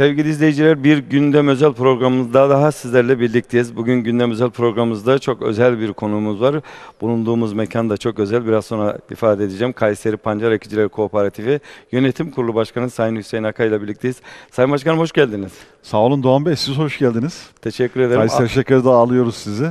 Sevgili izleyiciler bir gündem özel programımızda daha sizlerle birlikteyiz. Bugün gündem özel programımızda çok özel bir konuğumuz var. Bulunduğumuz mekan da çok özel. Biraz sonra ifade edeceğim. Kayseri Pancar Ekiciler Kooperatifi Yönetim Kurulu Başkanı Sayın Hüseyin Akay ile birlikteyiz. Sayın Başkanım hoş geldiniz. Sağ olun Doğan Bey siz hoş geldiniz. Teşekkür ederim. Kayseri ah. Şeker'de ağlıyoruz sizi.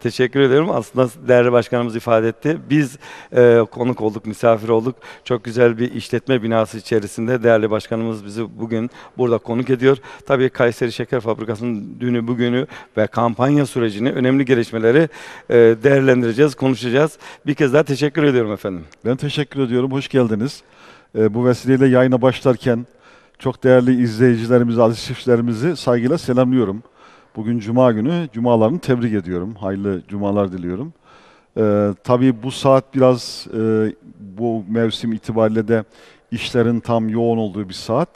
Teşekkür ediyorum. Aslında değerli başkanımız ifade etti. Biz e, konuk olduk, misafir olduk. Çok güzel bir işletme binası içerisinde değerli başkanımız bizi bugün burada konuk ediyor. Tabii Kayseri Şeker Fabrikası'nın dünü, bugünü ve kampanya sürecini, önemli gelişmeleri e, değerlendireceğiz, konuşacağız. Bir kez daha teşekkür ediyorum efendim. Ben teşekkür ediyorum. Hoş geldiniz. E, bu vesileyle yayına başlarken çok değerli izleyicilerimizi, aziz çiftçilerimizi saygıyla selamlıyorum. Bugün Cuma günü. Cumalarını tebrik ediyorum. Hayırlı cumalar diliyorum. Ee, tabii bu saat biraz e, bu mevsim itibariyle de işlerin tam yoğun olduğu bir saat.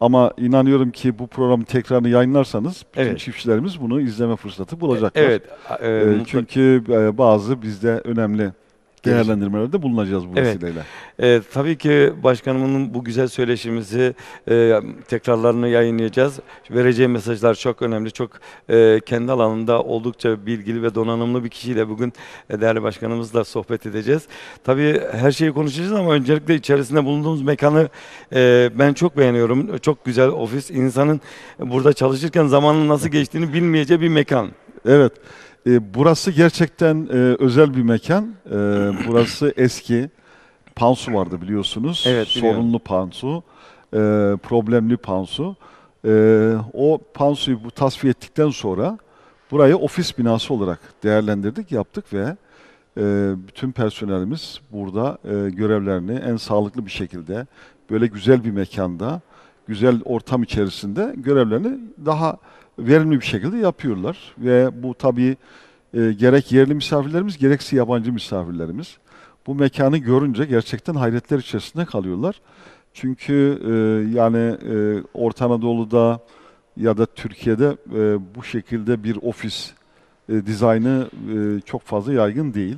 Ama inanıyorum ki bu programı tekrarını yayınlarsanız bütün Evet. çiftçilerimiz bunu izleme fırsatı bulacaklar. Evet. e, Ee, çünkü e, bazı bizde önemli değerlendirmelerde bulunacağız bu evet. E, tabii ki başkanımın bu güzel söyleşimizi e, tekrarlarını yayınlayacağız. Vereceği mesajlar çok önemli. Çok e, kendi alanında oldukça bilgili ve donanımlı bir kişiyle bugün e, değerli başkanımızla sohbet edeceğiz. Tabii her şeyi konuşacağız ama öncelikle içerisinde bulunduğumuz mekanı e, ben çok beğeniyorum. Çok güzel ofis. İnsanın burada çalışırken zamanın nasıl geçtiğini bilmeyeceği bir mekan. Evet. E, burası gerçekten e, özel bir mekan. E, burası eski. Pansu vardı biliyorsunuz. Evet, Sorunlu pansu. E, problemli pansu. E, o pansuyu bu tasfiye ettikten sonra burayı ofis binası olarak değerlendirdik, yaptık ve e, bütün personelimiz burada e, görevlerini en sağlıklı bir şekilde böyle güzel bir mekanda, güzel ortam içerisinde görevlerini daha verimli bir şekilde yapıyorlar. Ve bu tabii e, gerek yerli misafirlerimiz gerekse yabancı misafirlerimiz bu mekanı görünce gerçekten hayretler içerisinde kalıyorlar. Çünkü e, yani e, Orta Anadolu'da ya da Türkiye'de e, bu şekilde bir ofis e, dizaynı e, çok fazla yaygın değil.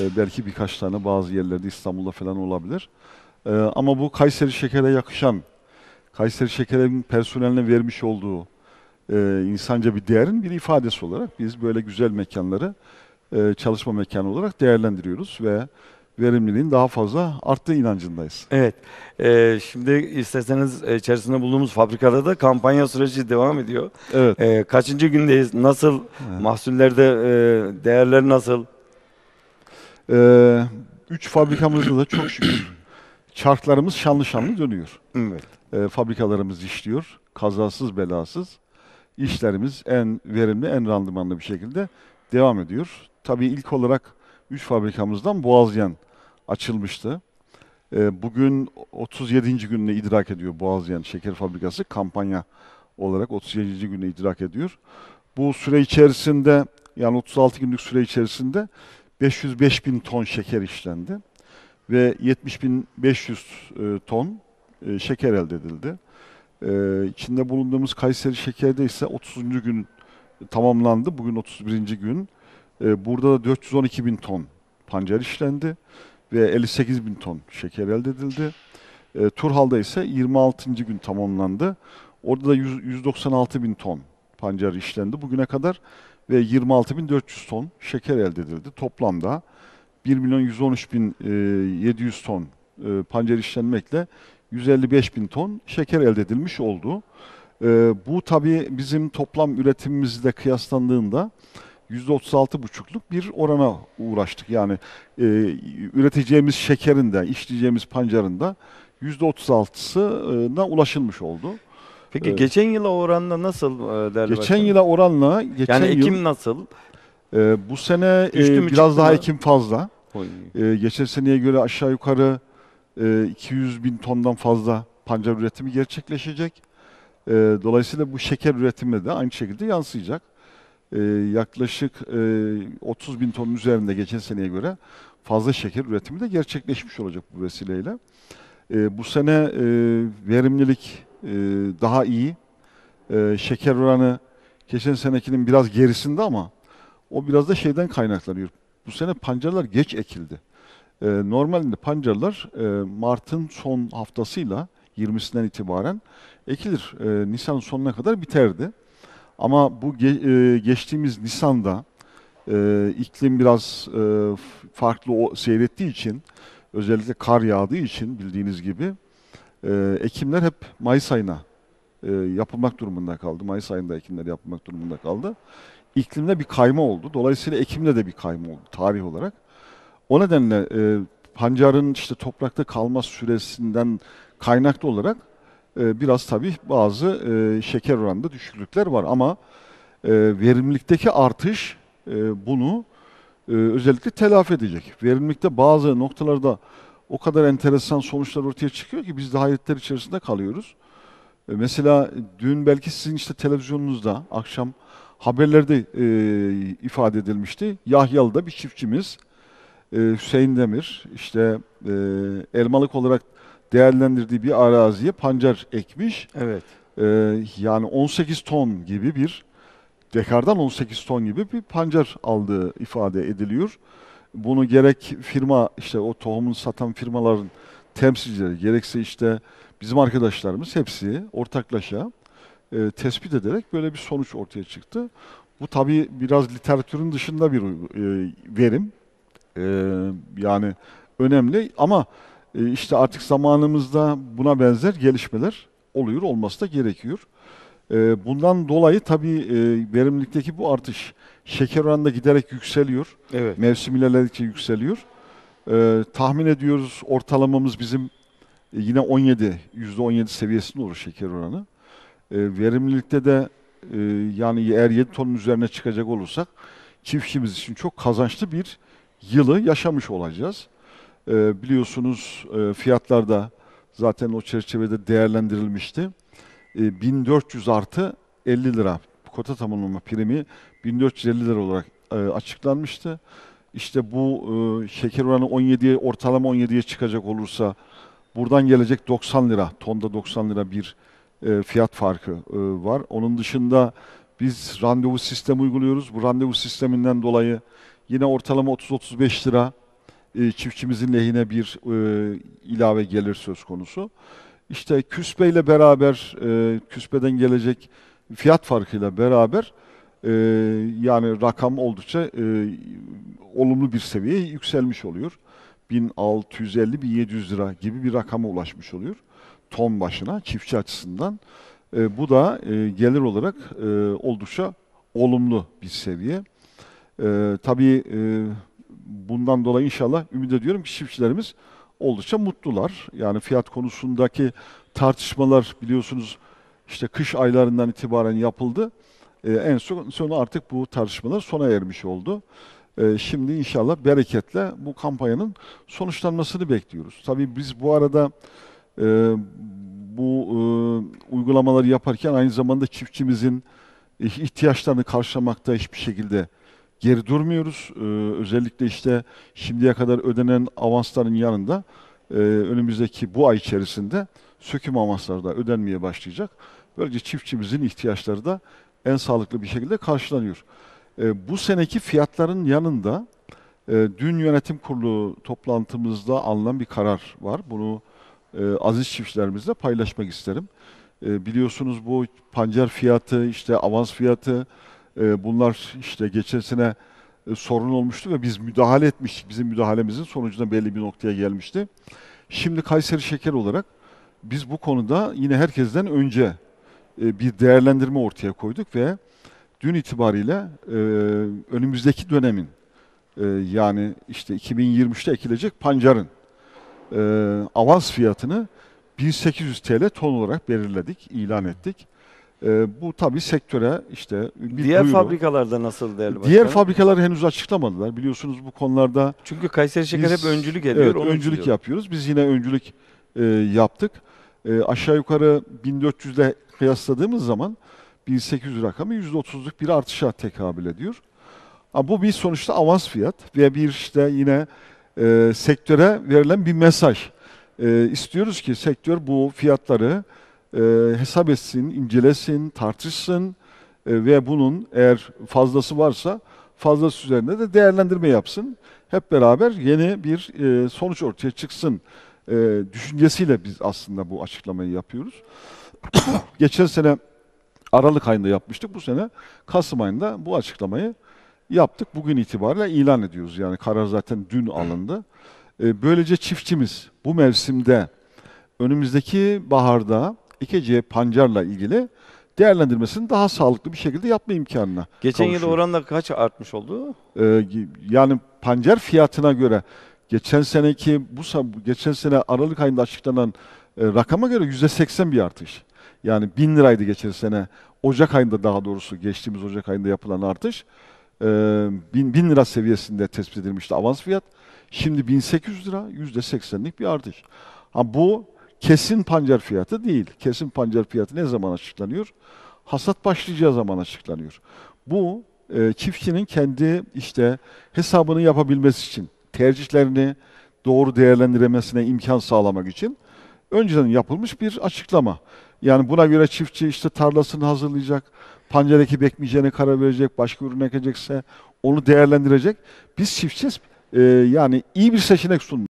E, belki birkaç tane bazı yerlerde İstanbul'da falan olabilir. E, ama bu Kayseri Şeker'e yakışan, Kayseri Şeker'in personeline vermiş olduğu e, insanca bir değerin bir ifadesi olarak biz böyle güzel mekanları e, çalışma mekanı olarak değerlendiriyoruz ve verimliliğin daha fazla arttığı inancındayız. Evet. E, şimdi isterseniz içerisinde bulunduğumuz fabrikada da kampanya süreci devam ediyor. Evet. E, kaçıncı gündeyiz? Nasıl? Evet. Mahsullerde e, değerler nasıl? E, üç fabrikamızda da çok şükür çarklarımız şanlı şanlı dönüyor. Evet. E, fabrikalarımız işliyor. Kazasız belasız işlerimiz en verimli, en randımanlı bir şekilde devam ediyor. Tabii ilk olarak 3 fabrikamızdan Boğazyen açılmıştı. Ee, bugün 37. gününü idrak ediyor Boğazyen Şeker Fabrikası kampanya olarak 37. günü idrak ediyor. Bu süre içerisinde yani 36 günlük süre içerisinde 505 bin ton şeker işlendi ve 70 bin 500 e, ton e, şeker elde edildi. Ee, içinde bulunduğumuz Kayseri Şeker'de ise 30. gün tamamlandı. Bugün 31. gün. Ee, burada da 412 bin ton pancar işlendi ve 58 bin ton şeker elde edildi. Ee, Turhal'da ise 26. gün tamamlandı. Orada da 100, 196 bin ton pancar işlendi bugüne kadar ve 26.400 ton şeker elde edildi. Toplamda 1 milyon 113 bin 700 e, ton e, pancar işlenmekle 155 bin ton şeker elde edilmiş oldu. E, bu tabii bizim toplam üretimimizle kıyaslandığında %36,5'luk bir orana uğraştık. Yani e, üreteceğimiz şekerin de, işleyeceğimiz pancarın da %36'sına e, ulaşılmış oldu. Peki ee, geçen yıla oranla nasıl e, değerli Geçen başkanım? yıla oranla geçen yani Ekim yıl, nasıl? E, bu sene e, biraz daha Ekim fazla. E, geçen seneye göre aşağı yukarı 200 ee, bin tondan fazla pancar üretimi gerçekleşecek. Ee, dolayısıyla bu şeker üretimi de aynı şekilde yansıyacak. Ee, yaklaşık 30 e, bin tonun üzerinde geçen seneye göre fazla şeker üretimi de gerçekleşmiş olacak bu vesileyle. Bu sene e, verimlilik e, daha iyi. Şeker oranı geçen senekinin biraz gerisinde ama o biraz da şeyden kaynaklanıyor. Bu sene pancarlar geç ekildi. E, normalde pancarlar e, Mart'ın son haftasıyla 20'sinden itibaren ekilir. E, Nisan sonuna kadar biterdi. Ama bu ge- e, geçtiğimiz Nisan'da e, iklim biraz e, farklı o, seyrettiği için özellikle kar yağdığı için bildiğiniz gibi e, ekimler hep Mayıs ayına e, yapılmak durumunda kaldı. Mayıs ayında ekimler yapılmak durumunda kaldı. İklimde bir kayma oldu. Dolayısıyla ekimde de bir kayma oldu tarih olarak. O nedenle e, pancarın işte toprakta kalma süresinden kaynaklı olarak e, biraz tabii bazı e, şeker oranında düşüklükler var ama e, verimlilikteki artış e, bunu e, özellikle telafi edecek. Verimlilikte bazı noktalarda o kadar enteresan sonuçlar ortaya çıkıyor ki biz de hayretler içerisinde kalıyoruz. E, mesela dün belki sizin işte televizyonunuzda akşam haberlerde e, ifade edilmişti. Yahyalı'da bir çiftçimiz e, Hüseyin Demir işte e, elmalık olarak değerlendirdiği bir araziye pancar ekmiş. Evet. E, yani 18 ton gibi bir dekardan 18 ton gibi bir pancar aldığı ifade ediliyor. Bunu gerek firma işte o tohumun satan firmaların temsilcileri gerekse işte bizim arkadaşlarımız hepsi ortaklaşa e, tespit ederek böyle bir sonuç ortaya çıktı. Bu tabii biraz literatürün dışında bir e, verim. Ee, yani önemli ama e, işte artık zamanımızda buna benzer gelişmeler oluyor, olması da gerekiyor. Ee, bundan dolayı tabii e, verimlilikteki bu artış şeker oranında giderek yükseliyor. Evet. Mevsim ilerledikçe yükseliyor. Ee, tahmin ediyoruz ortalamamız bizim e, yine 17, %17 seviyesinde olur şeker oranı. Verimlilikte de yani eğer 7 tonun üzerine çıkacak olursak çiftçimiz için çok kazançlı bir yılı yaşamış olacağız. E, biliyorsunuz e, fiyatlar da zaten o çerçevede değerlendirilmişti. E, ee, 1400 artı 50 lira kota tamamlama primi 1450 lira olarak e, açıklanmıştı. İşte bu e, şeker oranı 17'ye ortalama 17'ye çıkacak olursa buradan gelecek 90 lira tonda 90 lira bir e, fiyat farkı e, var. Onun dışında biz randevu sistemi uyguluyoruz. Bu randevu sisteminden dolayı yine ortalama 30-35 lira e, çiftçimizin lehine bir e, ilave gelir söz konusu. İşte küspe ile beraber, e, küspeden gelecek fiyat farkıyla beraber e, yani rakam oldukça e, olumlu bir seviyeye yükselmiş oluyor. 1650-1700 lira gibi bir rakama ulaşmış oluyor. Ton başına çiftçi açısından. E, bu da e, gelir olarak e, oldukça olumlu bir seviye. E, tabii e, bundan dolayı inşallah ümit ediyorum ki çiftçilerimiz oldukça mutlular. Yani fiyat konusundaki tartışmalar biliyorsunuz işte kış aylarından itibaren yapıldı. E, en son sonu artık bu tartışmalar sona ermiş oldu. E, şimdi inşallah bereketle bu kampanyanın sonuçlanmasını bekliyoruz. Tabii biz bu arada e, bu e, uygulamaları yaparken aynı zamanda çiftçimizin e, ihtiyaçlarını karşılamakta hiçbir şekilde geri durmuyoruz. E, özellikle işte şimdiye kadar ödenen avansların yanında e, önümüzdeki bu ay içerisinde söküm avansları da ödenmeye başlayacak. Böylece çiftçimizin ihtiyaçları da en sağlıklı bir şekilde karşılanıyor. E, bu seneki fiyatların yanında e, dün yönetim kurulu toplantımızda alınan bir karar var. Bunu e, aziz çiftçilerimizle paylaşmak isterim. E, biliyorsunuz bu pancar fiyatı, işte avans fiyatı e, bunlar işte geçen e, sorun olmuştu ve biz müdahale etmiştik. Bizim müdahalemizin sonucunda belli bir noktaya gelmişti. Şimdi Kayseri Şeker olarak biz bu konuda yine herkesten önce e, bir değerlendirme ortaya koyduk ve dün itibariyle e, önümüzdeki dönemin e, yani işte 2023'te ekilecek pancarın e, avans fiyatını 1800 TL ton olarak belirledik, ilan ettik. E, bu tabii sektöre işte bir Diğer duyuru. fabrikalarda nasıl değerli başkanım? Diğer fabrikalar henüz açıklamadılar. Biliyorsunuz bu konularda Çünkü Kayseri Şeker hep öncülük ediyor. Evet, öncülük diyor. yapıyoruz. Biz yine öncülük e, yaptık. E, aşağı yukarı 1400 ile kıyasladığımız zaman 1800 rakamı %30'luk bir artışa tekabül ediyor. Ama bu bir sonuçta avans fiyat ve bir işte yine e, sektöre verilen bir mesaj. E, istiyoruz ki sektör bu fiyatları e, hesap etsin, incelesin, tartışsın e, ve bunun eğer fazlası varsa fazlası üzerinde de değerlendirme yapsın. Hep beraber yeni bir e, sonuç ortaya çıksın e, düşüncesiyle biz aslında bu açıklamayı yapıyoruz. Geçen sene Aralık ayında yapmıştık. Bu sene Kasım ayında bu açıklamayı yaptık. Bugün itibariyle ilan ediyoruz. Yani karar zaten dün alındı. Ee, böylece çiftçimiz bu mevsimde önümüzdeki baharda 2 pancarla ilgili değerlendirmesini daha sağlıklı bir şekilde yapma imkanına Geçen yıl oranla kaç artmış oldu? Ee, yani pancar fiyatına göre geçen seneki bu geçen sene Aralık ayında açıklanan e, rakama göre yüzde 80 bir artış. Yani 1000 liraydı geçen sene Ocak ayında daha doğrusu geçtiğimiz Ocak ayında yapılan artış e, bin, bin lira seviyesinde tespit edilmişti avans fiyat. Şimdi 1800 lira yüzde %80'lik bir artış. Ha, bu kesin pancar fiyatı değil. Kesin pancar fiyatı ne zaman açıklanıyor? Hasat başlayacağı zaman açıklanıyor. Bu e, çiftçinin kendi işte hesabını yapabilmesi için, tercihlerini doğru değerlendiremesine imkan sağlamak için önceden yapılmış bir açıklama. Yani buna göre çiftçi işte tarlasını hazırlayacak, pancar ekip ekmeyeceğine karar verecek, başka ürün ekecekse onu değerlendirecek. Biz çiftçiyiz e, yani iyi bir seçenek sunmuş.